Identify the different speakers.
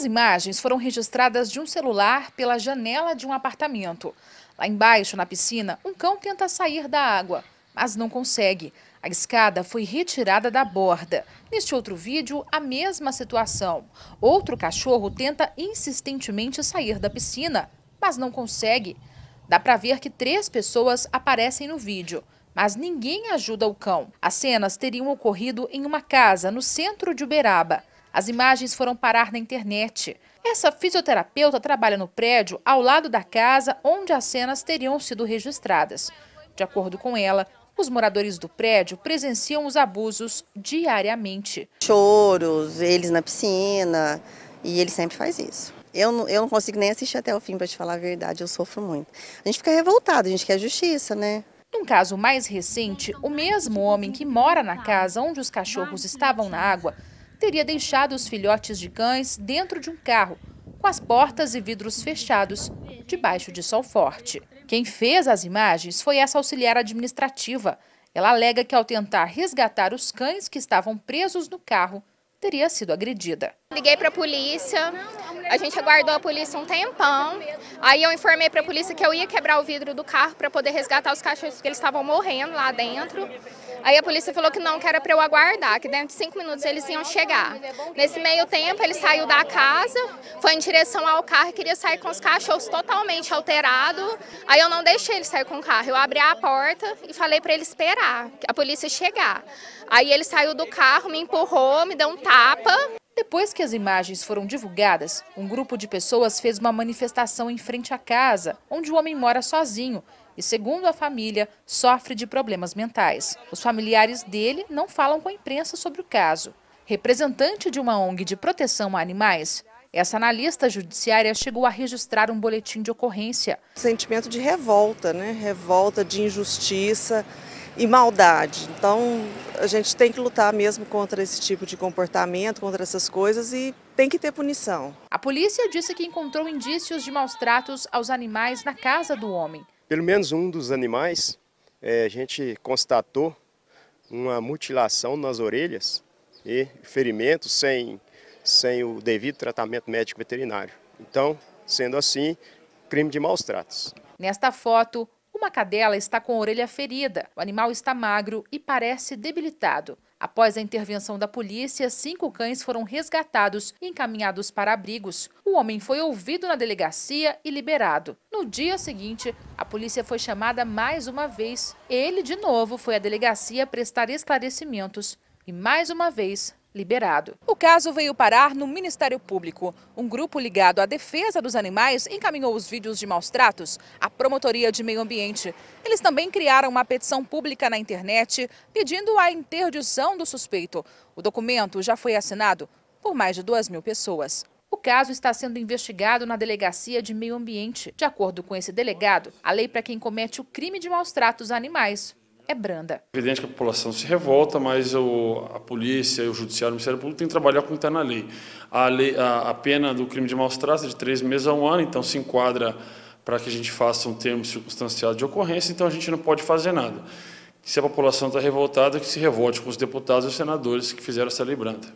Speaker 1: As imagens foram registradas de um celular pela janela de um apartamento. Lá embaixo, na piscina, um cão tenta sair da água, mas não consegue. A escada foi retirada da borda. Neste outro vídeo, a mesma situação. Outro cachorro tenta insistentemente sair da piscina, mas não consegue. Dá para ver que três pessoas aparecem no vídeo, mas ninguém ajuda o cão. As cenas teriam ocorrido em uma casa no centro de Uberaba. As imagens foram parar na internet. Essa fisioterapeuta trabalha no prédio ao lado da casa onde as cenas teriam sido registradas. De acordo com ela, os moradores do prédio presenciam os abusos diariamente.
Speaker 2: Choros, eles na piscina, e ele sempre faz isso.
Speaker 1: Eu não, eu não consigo nem assistir até o fim, para te falar a verdade, eu sofro muito. A gente fica revoltado, a gente quer justiça, né? Num caso mais recente, o mesmo homem que mora na casa onde os cachorros estavam na água teria deixado os filhotes de cães dentro de um carro, com as portas e vidros fechados, debaixo de sol forte. Quem fez as imagens foi essa auxiliar administrativa. Ela alega que ao tentar resgatar os cães que estavam presos no carro, teria sido agredida.
Speaker 2: Liguei para a polícia, a gente aguardou a polícia um tempão. Aí eu informei para a polícia que eu ia quebrar o vidro do carro para poder resgatar os cachorros que eles estavam morrendo lá dentro. Aí a polícia falou que não, que era para eu aguardar, que dentro de cinco minutos eles iam chegar. Nesse meio tempo, ele saiu da casa, foi em direção ao carro e queria sair com os cachorros totalmente alterados. Aí eu não deixei ele sair com o carro, eu abri a porta e falei para ele esperar, a polícia chegar.
Speaker 1: Aí ele saiu do carro, me empurrou, me deu um tapa tapa. Depois que as imagens foram divulgadas, um grupo de pessoas fez uma manifestação em frente à casa, onde o homem mora sozinho e, segundo a família, sofre de problemas mentais. Os familiares dele não falam com a imprensa sobre o caso. Representante de uma ONG de proteção a animais, essa analista judiciária chegou a registrar um boletim de ocorrência. Sentimento de
Speaker 2: revolta, né? Revolta de injustiça e maldade. Então, a gente tem que lutar mesmo contra esse tipo de comportamento, contra essas coisas e tem que ter punição.
Speaker 1: A polícia disse que encontrou indícios de maus tratos aos animais na casa do homem. Pelo menos um dos animais, é, a gente constatou uma mutilação nas orelhas e ferimentos sem, sem o devido tratamento médico veterinário. Então, sendo assim, crime de maus tratos. Nesta foto, uma cadela está com a orelha ferida. O animal está magro e parece debilitado. Após a intervenção da polícia, cinco cães foram resgatados e encaminhados para abrigos. O homem foi ouvido na delegacia e liberado. No dia seguinte, a polícia foi chamada mais uma vez. Ele, de novo, foi à delegacia prestar esclarecimentos e, mais uma vez, liberado. O caso veio parar no Ministério Público. Um grupo ligado à defesa dos animais encaminhou os vídeos de maus tratos à Promotoria de Meio Ambiente. Eles também criaram uma petição pública na internet pedindo a interdição do suspeito. O documento já foi assinado por mais de duas mil pessoas. O caso está sendo investigado na Delegacia de Meio Ambiente. De acordo com esse delegado, a lei para quem comete o crime de maus tratos a animais é branda.
Speaker 2: É evidente que a população se revolta, mas o, a polícia, o judiciário, o Ministério Público tem que trabalhar com o que está na lei. A, lei a, a, pena do crime de maus-tratos é de três meses a um ano, então se enquadra para que a gente faça um termo circunstanciado de ocorrência, então a gente não pode fazer nada. Se a população está revoltada, que se revolte com os deputados e os senadores que fizeram essa lei branda.